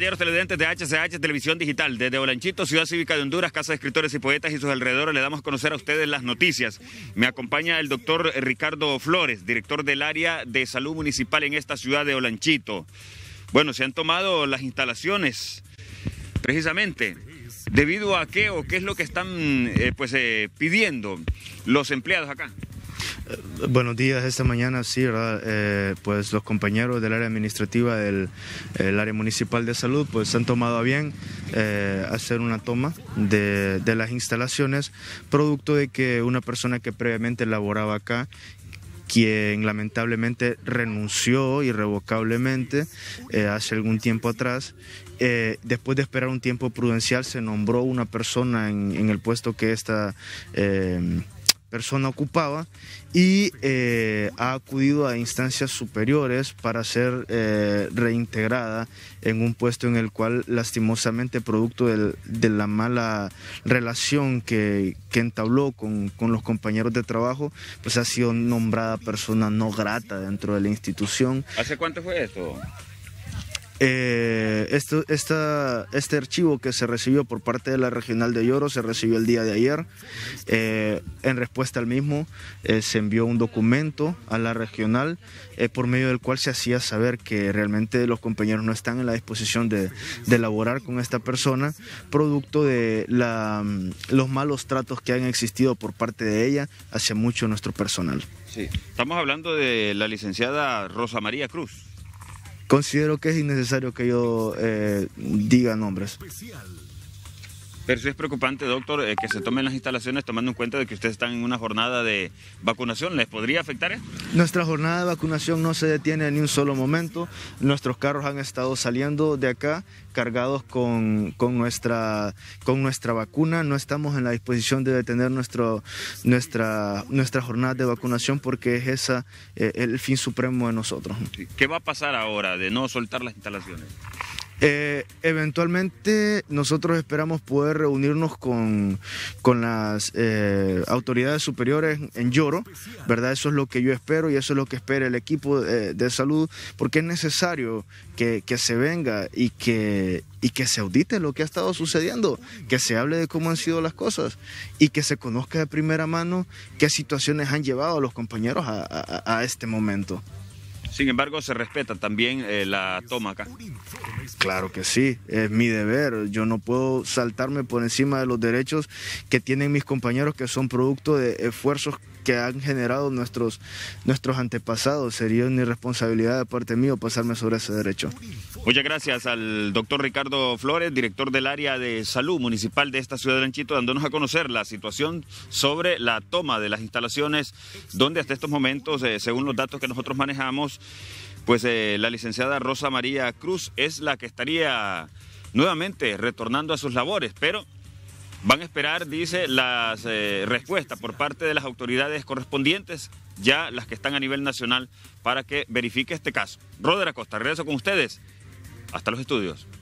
compañeros televidentes de HCH Televisión Digital. Desde Olanchito, Ciudad Cívica de Honduras, Casa de Escritores y Poetas y sus alrededores, le damos a conocer a ustedes las noticias. Me acompaña el doctor Ricardo Flores, director del área de salud municipal en esta ciudad de Olanchito. Bueno, se han tomado las instalaciones, precisamente. ¿Debido a qué o qué es lo que están eh, pues, eh, pidiendo los empleados acá? Buenos días, esta mañana sí, eh, pues los compañeros del área administrativa del área municipal de salud pues han tomado a bien eh, hacer una toma de, las instalaciones, producto de que una persona que previamente laboraba acá quien lamentablemente renunció irrevocablemente eh, hace algún tiempo atrás. Eh, después de esperar un tiempo prudencial, se nombró una persona en, el puesto que esta persona ocupaba y eh, ha acudido a instancias superiores para ser eh, reintegrada en un puesto en el cual lastimosamente producto de la mala relación que, entabló con, con, los compañeros de trabajo, pues ha sido nombrada persona no grata dentro de la institución. ¿Hace cuánto fue esto? Eh, esto, esta, este archivo que se recibió por parte de la regional de Lloro se recibió el día de ayer. Eh, en respuesta al mismo, eh, se envió un documento a la regional eh, por medio del cual se hacía saber que realmente los compañeros no están en la disposición de, elaborar con esta persona, producto de la, mm, los malos tratos que han existido por parte de ella hacia mucho nuestro personal. Sí. Estamos hablando de la licenciada Rosa María Cruz considero que es innecesario que yo eh, diga nombres. Pero si es preocupante, doctor, eh, que se tomen las instalaciones tomando en cuenta de que ustedes están en una jornada de vacunación. ¿Les podría afectar Nuestra jornada de vacunación no se detiene ni un solo momento. Nuestros carros han estado saliendo de acá cargados con, nuestra, con nuestra vacuna. No estamos en la disposición de detener nuestro, nuestra, nuestra jornada de vacunación porque es esa eh, el fin supremo de nosotros. ¿Qué va a pasar ahora de no soltar las instalaciones? Eh, eventualmente nosotros esperamos poder reunirnos con, las eh, autoridades superiores en Lloro, ¿verdad? Eso es lo que yo espero y eso es lo que espera el equipo eh, de, salud, porque es necesario que, se venga y que, y que se audite lo que ha estado sucediendo, que se hable de cómo han sido las cosas y que se conozca de primera mano qué situaciones han llevado a los compañeros a este momento. Sin embargo, se respeta también eh, la toma acá. Claro que sí, es mi deber. Yo no puedo saltarme por encima de los derechos que tienen mis compañeros, que son producto de esfuerzos que han generado nuestros, nuestros antepasados. Sería una irresponsabilidad de parte mío pasarme sobre ese derecho. Muchas gracias al doctor Ricardo Flores, director del área de salud municipal de esta ciudad de Lanchito dándonos a conocer la situación sobre la toma de las instalaciones, donde hasta estos momentos, eh, según los datos que nosotros manejamos, pues eh, la licenciada Rosa María Cruz es la que estaría nuevamente retornando a sus labores, pero van a esperar, dice, las eh, respuestas por parte de las autoridades correspondientes, ya las que están a nivel nacional, para que verifique este caso. Roder Costa, regreso con ustedes. Hasta los estudios.